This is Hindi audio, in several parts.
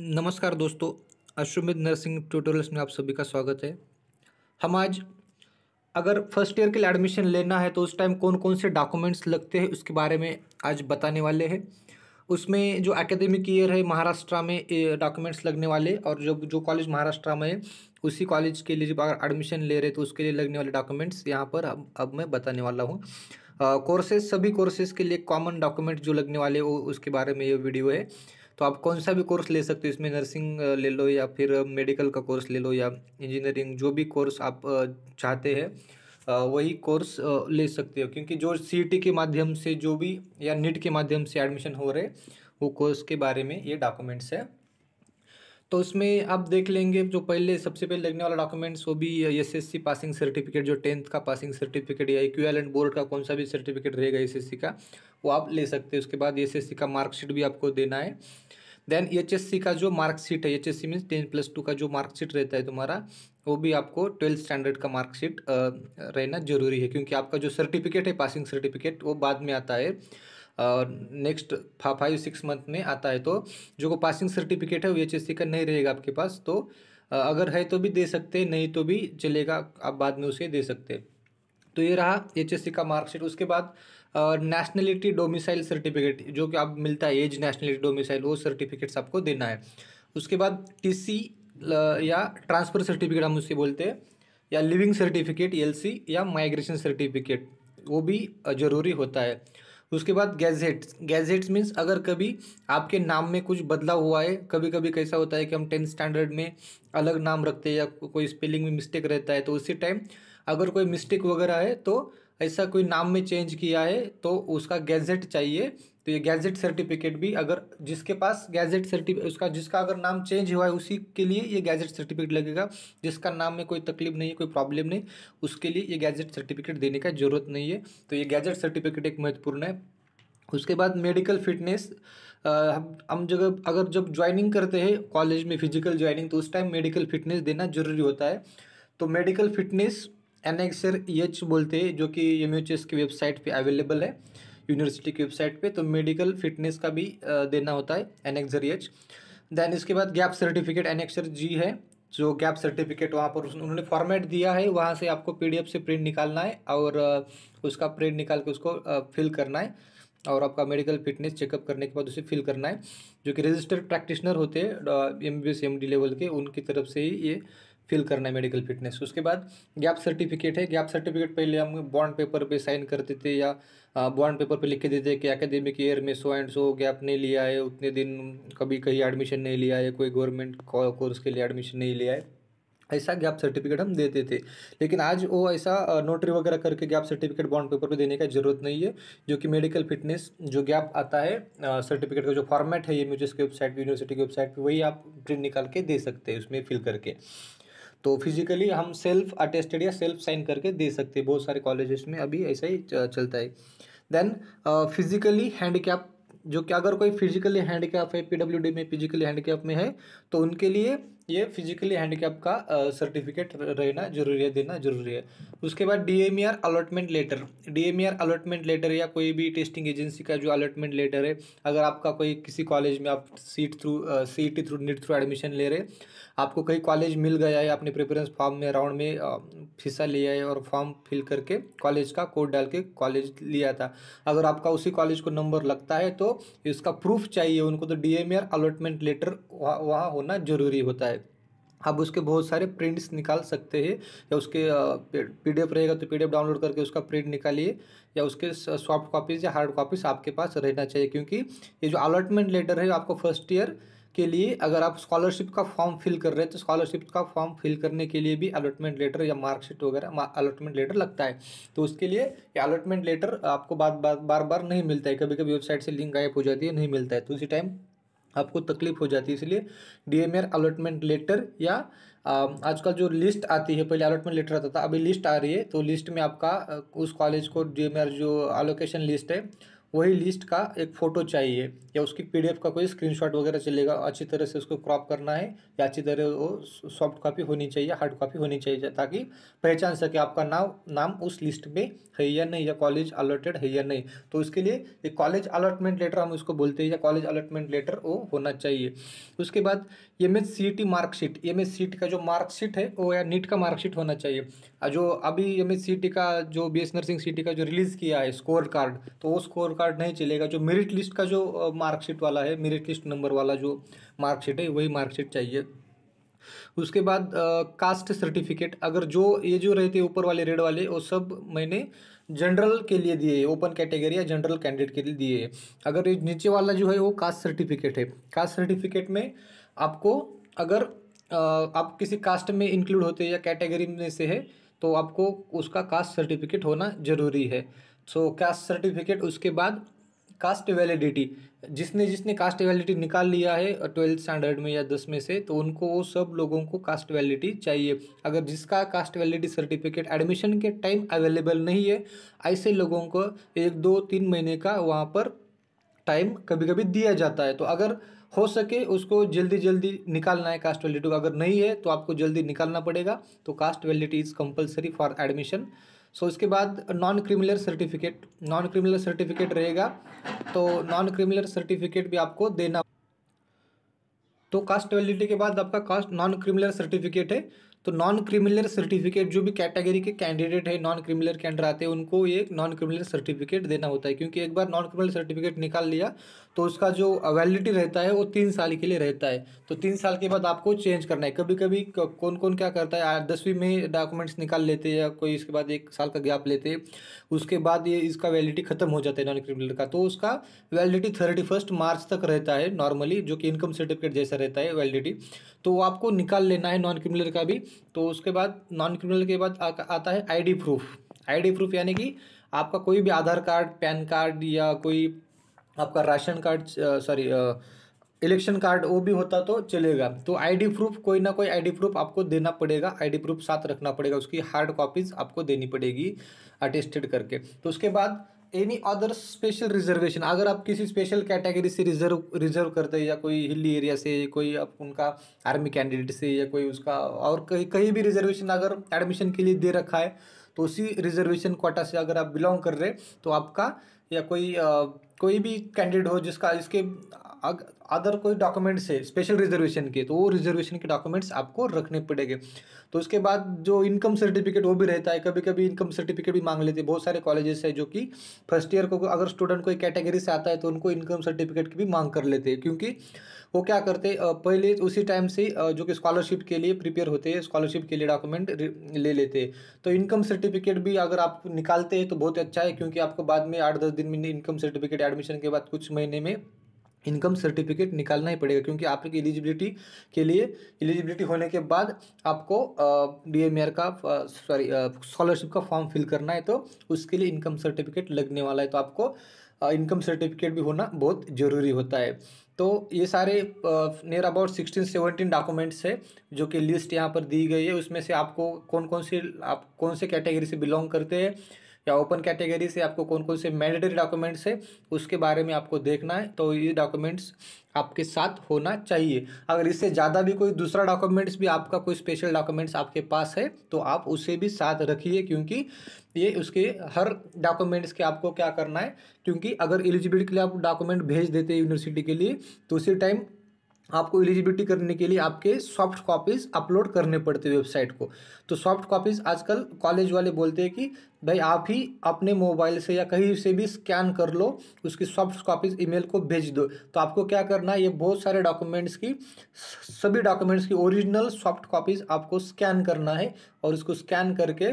नमस्कार दोस्तों अश्वमित नर्सिंग ट्यूटोरियल्स में आप सभी का स्वागत है हम आज अगर फर्स्ट ईयर के लिए एडमिशन लेना है तो उस टाइम कौन कौन से डॉक्यूमेंट्स लगते हैं उसके बारे में आज बताने वाले हैं उसमें जो एकेडमिक ईयर है महाराष्ट्र में डॉक्यूमेंट्स लगने वाले और जो जो कॉलेज महाराष्ट्र में है उसी कॉलेज के लिए जब अगर एडमिशन ले रहे तो उसके लिए लगने वाले डॉक्यूमेंट्स यहाँ पर अब अब मैं बताने वाला हूँ कोर्सेज सभी कोर्सेज के लिए कॉमन डॉक्यूमेंट जो लगने वाले वो उसके बारे में ये वीडियो है तो आप कौन सा भी कोर्स ले सकते हो इसमें नर्सिंग ले लो या फिर मेडिकल का कोर्स ले लो या इंजीनियरिंग जो भी कोर्स आप चाहते हैं वही कोर्स ले सकते हो क्योंकि जो सी के माध्यम से जो भी या नीट के माध्यम से एडमिशन हो रहे वो कोर्स के बारे में ये डॉक्यूमेंट्स है तो उसमें आप देख लेंगे जो पहले सबसे पहले लगने वाला डॉक्यूमेंट्स वो भी एसएससी पासिंग सर्टिफिकेट जो टेंथ का पासिंग सर्टिफिकेट या इक्वेलेंट बोर्ड का कौन सा भी सर्टिफिकेट रहेगा एसएससी का वो आप ले सकते हैं उसके बाद एस का मार्कशीट भी आपको देना है देन एच का जो मार्कशीट है H S C means ten plus two का जो मार्कशीट रहता है तुम्हारा वो भी आपको ट्वेल्थ स्टैंडर्ड का मार्कशीट रहना जरूरी है क्योंकि आपका जो सर्टिफिकेट है पासिंग सर्टिफिकेट वो बाद में आता है और नेक्स्ट फाइव सिक्स मंथ में आता है तो जो पासिंग सर्टिफिकेट है वो एच का नहीं रहेगा आपके पास तो अगर है तो भी दे सकते हैं नहीं तो भी चलेगा आप बाद में उसे दे सकते हैं तो ये रहा एच का मार्कशीट उसके बाद नेशनलिटी डोमिसाइल सर्टिफिकेट जो कि आप मिलता है एज नेशनलिटी डोमिसाइल वो सर्टिफिकेट्स आपको देना है उसके बाद टीसी या ट्रांसफ़र सर्टिफिकेट हम उसे बोलते हैं या लिविंग सर्टिफिकेट एलसी या माइग्रेशन सर्टिफिकेट वो भी ज़रूरी होता है उसके बाद गैजेट्स गैजेट्स मीन्स अगर कभी आपके नाम में कुछ बदलाव हुआ है कभी कभी कैसा होता है कि हम टेंथ स्टैंडर्ड में अलग नाम रखते हैं या कोई स्पेलिंग में मिस्टेक रहता है तो उसी टाइम अगर कोई मिस्टेक वगैरह है तो ऐसा कोई नाम में चेंज किया है तो उसका गैजेट चाहिए तो ये गैजेट सर्टिफिकेट भी अगर जिसके पास गैजेट सर्टिफिकेट उसका जिसका अगर नाम चेंज हुआ है उसी के लिए ये गैजेट सर्टिफिकेट लगेगा जिसका नाम में कोई तकलीफ नहीं कोई प्रॉब्लम नहीं उसके लिए ये गैजेट सर्टिफिकेट देने का ज़रूरत नहीं है तो ये गैजेट सर्टिफिकेट एक महत्वपूर्ण है उसके बाद मेडिकल फिटनेस हम हम जगह अगर जब ज्वाइनिंग करते हैं कॉलेज में फिजिकल ज्वाइनिंग तो उस टाइम मेडिकल फिटनेस देना जरूरी होता है तो medical fitness N E H बोलते हैं जो कि एम की वेबसाइट पे अवेलेबल है यूनिवर्सिटी की वेबसाइट पे तो मेडिकल फिटनेस का भी देना होता है एन एच देन इसके बाद गैप सर्टिफिकेट एन जी है जो गैप सर्टिफिकेट वहाँ पर उन्होंने फॉर्मेट दिया है वहाँ से आपको पी से प्रिंट निकालना है और उसका प्रिंट निकाल के उसको फिल करना है और आपका मेडिकल फिटनेस चेकअप करने के बाद उसे फिल करना है जो कि रजिस्टर्ड प्रैक्टिशनर होते हैं M B S M D level के उनकी तरफ से ही ये फिल करना है मेडिकल फिटनेस उसके बाद गैप सर्टिफिकेट है गैप सर्टिफिकेट पहले हम बॉन्ड पेपर पे साइन करते थे या बॉन्ड पेपर पे लिख के देते कि एकेडमिक ईयर में सो एंड सो गैप नहीं लिया है उतने दिन कभी कहीं एडमिशन नहीं लिया है कोई गवर्नमेंट कोर्स के लिए एडमिशन नहीं लिया है ऐसा गैप सर्टिफिकेट हम देते थे लेकिन आज वो ऐसा नोटरी वगैरह करके गैप सर्टिफिकेट बॉन्ड पेपर पे देने का जरूरत नहीं है जो कि मेडिकल फिटनेस जो गैप आता है सर्टिफिकेट का जो फॉर्मेट है ये म्यूजिस की वेबसाइट यूनिवर्सिटी की वेबसाइट पर वही आप प्रिंट निकाल के दे सकते हैं उसमें फिल करके तो फिजिकली हम सेल्फ अटेस्टेड या सेल्फ साइन करके दे सकते हैं बहुत सारे कॉलेजेस में अभी ऐसा ही चलता है देन फिजिकली कैप जो कि अगर कोई फिजिकली कैप है पी में फिजिकली कैप में है तो उनके लिए ये फिजिकली हैंडीकैप का सर्टिफिकेट रहना जरूरी है देना जरूरी है उसके बाद D M R allotment letter D M R allotment letter या कोई भी टेस्टिंग एजेंसी का जो अलॉटमेंट लेटर है अगर आपका कोई किसी कॉलेज में आप seat through C T through NEET through admission ले रहे आपको कहीं कॉलेज मिल गया है आपने प्रेफरेंस फॉर्म में राउंड में हिस्सा लिया है और फॉर्म फिल करके कॉलेज का कोड डाल के कॉलेज लिया था अगर आपका उसी कॉलेज को नंबर लगता है तो इसका प्रूफ चाहिए उनको तो D M R allotment letter वहाँ होना जरूरी होता है आप उसके बहुत सारे प्रिंट्स निकाल सकते हैं या उसके पी डी एफ रहेगा तो पी डी एफ डाउनलोड करके उसका प्रिंट निकालिए या उसके सॉफ्ट कॉपीज़ या हार्ड कॉपीज़ आपके पास रहना चाहिए क्योंकि ये जो अलॉटमेंट लेटर है आपको फर्स्ट ईयर के लिए अगर आप स्कॉलरशिप का फॉर्म फिल कर रहे हैं तो स्कॉलरशिप का फॉर्म फिल करने के लिए भी अलॉटमेंट लेटर या मार्कशीट वगैरह अलॉटमेंट लेटर लगता है तो उसके लिए ये अलॉटमेंट लेटर आपको बार बार बार बार नहीं मिलता है कभी कभी वेबसाइट से लिंक गायब हो जाती है नहीं मिलता है तो उसी टाइम आपको तकलीफ हो जाती है इसलिए डीएमआर अलॉटमेंट लेटर या आजकल जो लिस्ट आती है पहले अलॉटमेंट लेटर आता था अभी लिस्ट आ रही है तो लिस्ट में आपका उस कॉलेज को डीएमआर जो अलोकेशन लिस्ट है वही लिस्ट का एक फ़ोटो चाहिए या उसकी पीडीएफ का कोई स्क्रीनशॉट वगैरह चलेगा अच्छी तरह से उसको क्रॉप करना है या अच्छी तरह वो सॉफ्ट कॉपी होनी चाहिए हार्ड कॉपी होनी चाहिए ताकि पहचान सके आपका नाम नाम उस लिस्ट में है या नहीं या कॉलेज अलॉटेड है या नहीं तो उसके लिए एक कॉलेज अलॉटमेंट लेटर हम उसको बोलते हैं या कॉलेज अलॉटमेंट लेटर वो होना चाहिए उसके बाद M S C T marksheet M S C T का जो मार्कशीट है वो या नीट का मार्कशीट होना चाहिए जो अभी एम एस सी टी का जो B S nursing C T का जो रिलीज़ किया है स्कोर कार्ड तो वो स्कोर कार्ड कार्ड नहीं चलेगा जो मेरिट लिस्ट का जो मार्कशीट वाला है मेरिट लिस्ट नंबर वाला जो मार्कशीट है वही मार्कशीट चाहिए उसके बाद कास्ट सर्टिफिकेट अगर जो ये जो रहते हैं ऊपर वाले रेड वाले वो सब मैंने जनरल के लिए दिए ओपन कैटेगरी या जनरल कैंडिडेट के लिए दिए अगर ये नीचे वाला जो है वो कास्ट सर्टिफिकेट है कास्ट सर्टिफिकेट में आपको अगर आप किसी कास्ट में इंक्लूड होते हैं या कैटेगरी में से है तो आपको उसका कास्ट सर्टिफिकेट होना ज़रूरी है सो कास्ट सर्टिफिकेट उसके बाद कास्ट वैलिडिटी जिसने जिसने कास्ट वैलिडिटी निकाल लिया है ट्वेल्थ स्टैंडर्ड में या दस में से तो उनको वो सब लोगों को कास्ट वैलिडिटी चाहिए अगर जिसका कास्ट वैलिडिटी सर्टिफिकेट एडमिशन के टाइम अवेलेबल नहीं है ऐसे लोगों को एक दो तीन महीने का वहाँ पर टाइम कभी कभी दिया जाता है तो अगर हो सके उसको जल्दी जल्दी निकालना है कास्ट वैलिडिटी को अगर नहीं है तो आपको जल्दी निकालना पड़ेगा तो caste validity is compulsory for admission so इसके बाद non criminal certificate non criminal certificate रहेगा तो नॉन क्रिमिनल सर्टिफिकेट भी आपको देना तो कास्ट वैलिडिटी के बाद आपका कास्ट नॉन क्रिमिनल सर्टिफिकेट है तो नॉन क्रिमिनलर सर्टिफिकेट जो भी कैटेगरी के कैंडिडेट है नॉन क्रिमिनलर के अंडर आते हैं उनको एक नॉन क्रिमिनल सर्टिफिकेट देना होता है क्योंकि एक बार नॉन क्रिमिनल सर्टिफिकेट निकाल लिया तो उसका जो वैलिडिटी रहता है वो तीन साल के लिए रहता है तो तीन साल के बाद आपको चेंज करना है कभी कभी कौन कौन क्या करता है दसवीं में डॉक्यूमेंट्स निकाल लेते हैं या कोई इसके बाद एक साल का गैप लेते हैं उसके बाद ये इसका वैलिडिटी खत्म हो जाता है नॉन क्रिमिनल का तो उसका वैलिडिटी थर्टी मार्च तक रहता है नॉर्मली जो कि इनकम सर्टिफिकेट जैसा रहता है वैलिडिटी तो आपको निकाल लेना है नॉन क्रिमिनल का भी तो उसके बाद नॉन क्रिमिनल के बाद आता है आईडी प्रूफ आईडी प्रूफ यानी कि आपका कोई भी आधार कार्ड पैन कार्ड या कोई आपका ration card sorry election card वो भी होता तो चलेगा तो आईडी प्रूफ कोई ना कोई आईडी प्रूफ आपको देना पड़ेगा आईडी प्रूफ साथ रखना पड़ेगा उसकी हार्ड कॉपीज आपको देनी पड़ेगी अटेस्टेड करके तो उसके बाद एनी अदर स्पेशल रिजर्वेशन अगर आप किसी स्पेशल कैटेगरी से रिजर्व रिजर्व करते हैं या कोई हिली एरिया से कोई आप उनका आर्मी कैंडिडेट से या कोई उसका और कहीं कहीं भी रिजर्वेशन अगर एडमिशन के लिए दे रखा है तो उसी रिजर्वेशन कोटा से अगर आप बिलोंग कर रहे तो आपका या कोई आ, कोई भी कैंडिडेट हो जिसका इसके अदर कोई डॉक्यूमेंट्स है स्पेशल रिजर्वेशन के तो वो रिजर्वेशन के डॉक्यूमेंट्स आपको रखने पड़ेंगे तो उसके बाद जो इनकम सर्टिफिकेट वो भी रहता है कभी कभी इनकम सर्टिफिकेट भी मांग लेते हैं बहुत सारे कॉलेजेस है जो कि फर्स्ट ईयर को अगर स्टूडेंट कोई कैटेगरी से आता है तो उनको इनकम सर्टिफिकेट की भी मांग कर लेते हैं क्योंकि वो क्या करते पहले उसी टाइम से जो कि स्कॉलरशिप के लिए प्रिपेयर होते हैं स्कॉलरशिप के लिए डॉक्यूमेंट ले लेते हैं तो इनकम सर्टिफिकेट भी अगर आप निकालते हैं तो बहुत अच्छा है क्योंकि आपको बाद में आठ दस दिन में इनकम सर्टिफिकेट एडमिशन के बाद कुछ महीने में इनकम सर्टिफिकेट निकालना ही पड़ेगा क्योंकि आपकी एलिजिबिलिटी के लिए एलिजिबिलिटी होने के बाद आपको डी एम आर का सॉरी स्कॉलरशिप का फॉर्म फिल करना है तो उसके लिए इनकम सर्टिफिकेट लगने वाला है तो आपको इनकम सर्टिफिकेट भी होना बहुत ज़रूरी होता है तो ये सारे near about sixteen seventeen documents है जो कि लिस्ट यहाँ पर दी गई है उसमें से आपको कौन कौन से आप कौन से कैटेगरी से बिलोंग करते हैं या ओपन कैटेगरी से आपको कौन कौन से मैंडेटरी डॉक्यूमेंट्स है उसके बारे में आपको देखना है तो ये डॉक्यूमेंट्स आपके साथ होना चाहिए अगर इससे ज़्यादा भी कोई दूसरा डॉक्यूमेंट्स भी आपका कोई स्पेशल डॉक्यूमेंट्स आपके पास है तो आप उसे भी साथ रखिए क्योंकि ये उसके हर डॉक्यूमेंट्स के आपको क्या करना है क्योंकि अगर एलिजिबिलिटी के लिए आप डॉक्यूमेंट भेज देते हैं यूनिवर्सिटी के लिए तो उसी टाइम आपको एलिजिबिलिटी करने के लिए आपके सॉफ्ट कॉपीज़ अपलोड करने पड़ते हैं वेबसाइट को तो सॉफ्ट कॉपीज़ आजकल कॉलेज वाले बोलते हैं कि भाई आप ही अपने मोबाइल से या कहीं से भी स्कैन कर लो उसकी सॉफ्ट कॉपीज ईमेल को भेज दो तो आपको क्या करना है ये बहुत सारे डॉक्यूमेंट्स की सभी डॉक्यूमेंट्स की ओरिजिनल सॉफ्ट कॉपीज आपको स्कैन करना है और उसको स्कैन करके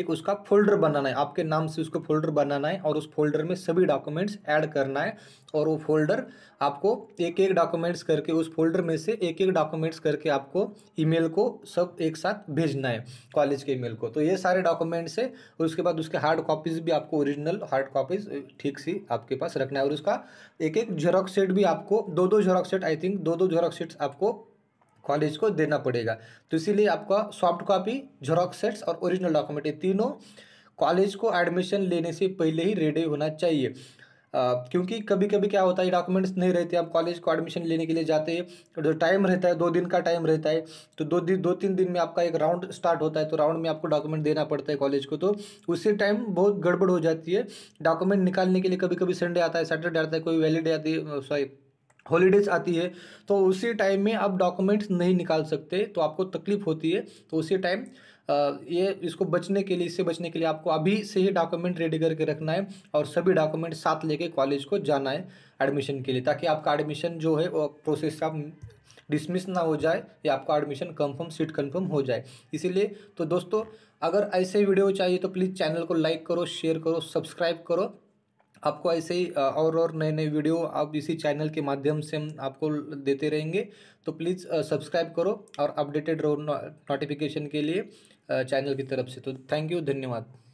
एक उसका फोल्डर बनाना है आपके नाम से उसको फोल्डर बनाना है और उस फोल्डर में सभी डॉक्यूमेंट्स ऐड करना है और वो फोल्डर आपको एक एक डॉक्यूमेंट्स करके उस फोल्डर में से एक एक डॉक्यूमेंट्स करके आपको ईमेल को सब एक साथ भेजना है कॉलेज के ईमेल को तो ये सारे डॉक्यूमेंट्स है उसके बाद बाद उसके हार्ड कॉपीज़ भी आपको ओरिजिनल हार्ड कॉपीज़ ठीक सी आपके पास रखना है और उसका एक एक जेरोक्स सेट भी आपको दो दो जेरोक्स सेट आई थिंक दो दो जेरोक्स सेट्स आपको कॉलेज को देना पड़ेगा तो इसीलिए आपका सॉफ्ट कॉपी जेरोक्स सेट्स और ओरिजिनल डॉक्यूमेंट ये तीनों कॉलेज को एडमिशन लेने से पहले ही रेडी होना चाहिए क्योंकि कभी कभी क्या होता है डॉक्यूमेंट्स नहीं रहते आप कॉलेज को एडमिशन लेने के लिए जाते हैं जो टाइम रहता है दो दिन का टाइम रहता है तो दो दिन दो तीन दिन में आपका एक राउंड स्टार्ट होता है तो राउंड में आपको डॉक्यूमेंट देना पड़ता है कॉलेज को तो उसी टाइम बहुत गड़बड़ हो जाती है डॉक्यूमेंट निकालने के लिए कभी कभी संडे आता है सैटरडे आता है कोई वैलिडे आती है सॉरी हॉलीडेज आती है तो उसी टाइम में आप डॉक्यूमेंट्स नहीं निकाल सकते तो आपको तकलीफ होती है तो उसी टाइम ये इसको बचने के लिए इससे बचने के लिए आपको अभी से ही डॉक्यूमेंट रेडी करके रखना है और सभी डॉक्यूमेंट साथ लेके कॉलेज को जाना है एडमिशन के लिए ताकि आपका एडमिशन जो है वो प्रोसेस आप डिसमिस ना हो जाए या आपका एडमिशन कंफर्म सीट कंफर्म हो जाए इसीलिए तो दोस्तों अगर ऐसे वीडियो चाहिए तो प्लीज़ चैनल को लाइक करो शेयर करो सब्सक्राइब करो आपको ऐसे ही और और नए नए वीडियो आप इसी चैनल के माध्यम से हम आपको देते रहेंगे तो प्लीज़ सब्सक्राइब करो और अपडेटेड रहो नोटिफिकेशन के लिए चैनल की तरफ से तो थैंक यू धन्यवाद